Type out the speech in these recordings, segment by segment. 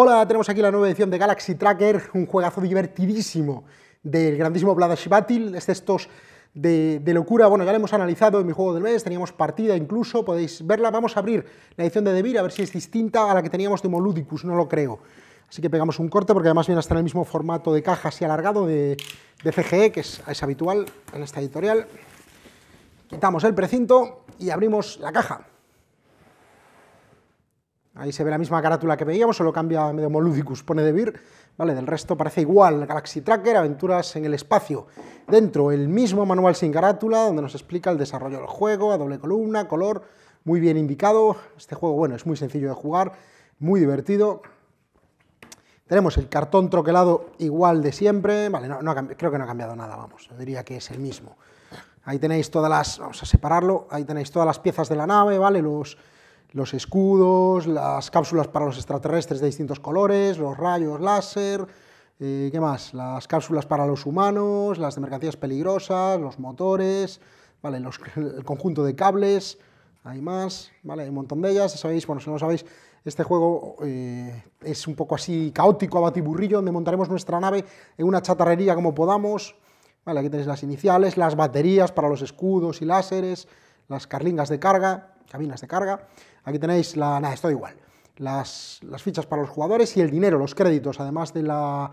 Hola, tenemos aquí la nueva edición de Galaxy Tracker, un juegazo divertidísimo del grandísimo Bladash Battle, es de estos de, locura. Bueno, ya lo hemos analizado en mi juego del mes, teníamos partida incluso, podéis verla. Vamos a abrir la edición de Devir a ver si es distinta a la que teníamos de Moludicus, no lo creo. Así que pegamos un corte porque además viene hasta en el mismo formato de caja así alargado de, CGE, e, que es habitual en esta editorial. Quitamos el precinto y abrimos la caja. Ahí se ve la misma carátula que veíamos, solo cambia medio Moludicus, pone de Vir, ¿vale? Del resto parece igual, Galaxy Tracker, aventuras en el espacio. Dentro, el mismo manual sin carátula, donde nos explica el desarrollo del juego, a doble columna, color, muy bien indicado. Este juego, bueno, es muy sencillo de jugar, muy divertido. Tenemos el cartón troquelado igual de siempre, vale, creo que no ha cambiado nada, vamos, yo diría que es el mismo. Ahí tenéis todas las, vamos a separarlo, ahí tenéis todas las piezas de la nave, ¿vale? Los los escudos, las cápsulas para los extraterrestres de distintos colores, los rayos láser, eh, ¿qué más? Las cápsulas para los humanos, las de mercancías peligrosas, los motores, ¿vale? el conjunto de cables, hay más, ¿vale? Hay un montón de ellas, sabéis, bueno, si no lo sabéis, este juego eh, es un poco así caótico, abatiburrillo, donde montaremos nuestra nave en una chatarrería como podamos, ¿vale? Aquí tenéis las iniciales, las baterías para los escudos y láseres, las carlingas de carga, cabinas de carga. Aquí tenéis la... nada, esto igual. Las, fichas para los jugadores y el dinero, los créditos, además de la,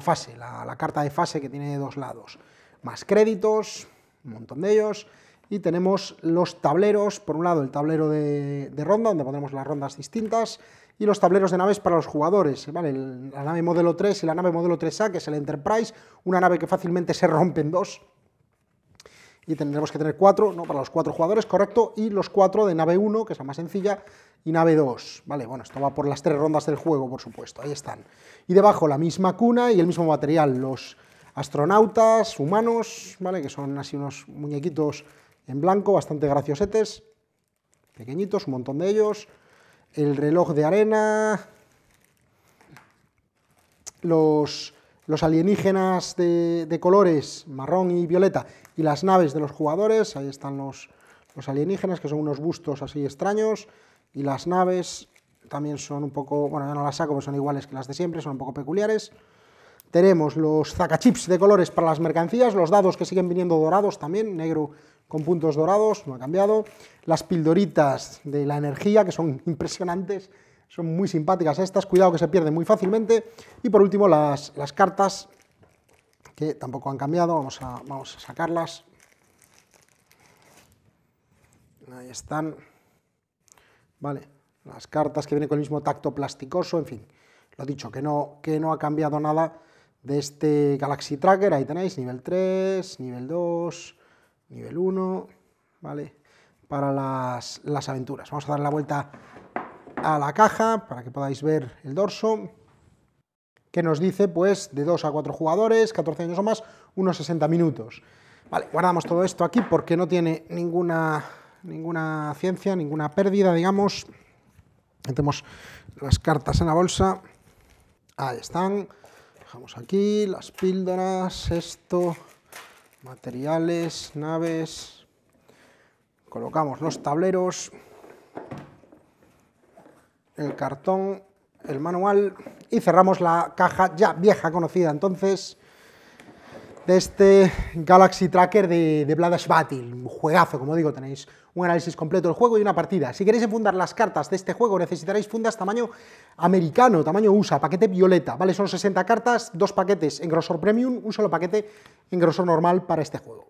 fase, la, carta de fase que tiene dos lados. Más créditos, un montón de ellos. Y tenemos los tableros, por un lado el tablero de, ronda, donde pondremos las rondas distintas, y los tableros de naves para los jugadores, La nave modelo 3 y la nave modelo 3A, que es el Enterprise, una nave que fácilmente se rompe en dos, y tendremos que tener cuatro, no, para los cuatro jugadores, correcto, y los cuatro de nave 1, que es la más sencilla, y nave 2, vale, bueno, esto va por las tres rondas del juego, por supuesto, ahí están. Y debajo la misma cuna y el mismo material, los astronautas, humanos, vale, que son así unos muñequitos en blanco, bastante graciosetes, pequeñitos, un montón de ellos, el reloj de arena, los los alienígenas de, colores marrón y violeta y las naves de los jugadores, ahí están los, alienígenas que son unos bustos así extraños y las naves también son un poco, bueno ya no las saco pero son iguales que las de siempre, son un poco peculiares. Tenemos los zacachips de colores para las mercancías, los dados que siguen viniendo dorados también, negro con puntos dorados, no ha cambiado. Las pildoritas de la energía que son impresionantes, son muy simpáticas estas, cuidado que se pierden muy fácilmente. Y por último, las, las cartas, que tampoco han cambiado, vamos a, vamos a sacarlas. Ahí están. Vale, las cartas que vienen con el mismo tacto plasticoso, en fin, lo dicho, que no, que no ha cambiado nada de este Galaxy Tracker, ahí tenéis, nivel 3, nivel 2, nivel 1, ¿vale? Para las, las aventuras. Vamos a dar la vuelta a la caja para que podáis ver el dorso, que nos dice pues de 2 a 4 jugadores, 14 años o más, unos 60 minutos. Vale, guardamos todo esto aquí porque no tiene ninguna, ninguna ciencia, ninguna pérdida, digamos. Metemos las cartas en la bolsa. Ahí están. Dejamos aquí las píldoras, esto, materiales, naves. Colocamos los tableros el cartón, el manual y cerramos la caja ya vieja conocida entonces de este Galaxy Tracker de, de Bladash Battle, un juegazo, como digo, tenéis un análisis completo del juego y una partida. Si queréis enfundar las cartas de este juego, necesitaréis fundas tamaño americano, tamaño USA, paquete violeta, ¿vale? Son 60 cartas, dos paquetes en grosor premium, un solo paquete en grosor normal para este juego.